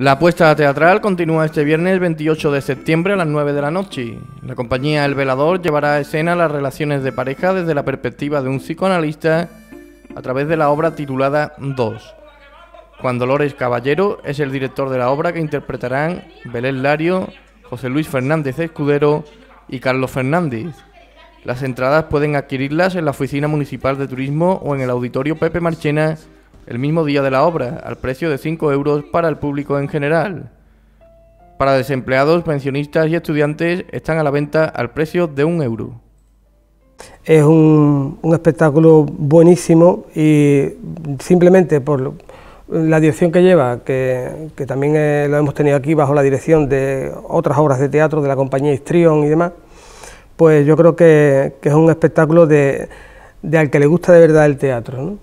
La apuesta teatral continúa este viernes 28 de septiembre a las 9 de la noche. La compañía El Velador llevará a escena las relaciones de pareja desde la perspectiva de un psicoanalista a través de la obra titulada 2. Juan Dolores Caballero es el director de la obra que interpretarán Belén Lario, José Luis Fernández Escudero y Carlos Fernández. Las entradas pueden adquirirlas en la Oficina Municipal de Turismo o en el Auditorio Pepe Marchena el mismo día de la obra, al precio de 5 euros para el público en general. Para desempleados, pensionistas y estudiantes están a la venta al precio de un euro. Es un, espectáculo buenísimo y simplemente por la dirección que lleva, que, también eh, lo hemos tenido aquí bajo la dirección de otras obras de teatro, de la compañía Histrion y demás, pues yo creo que, es un espectáculo de, al que le gusta de verdad el teatro.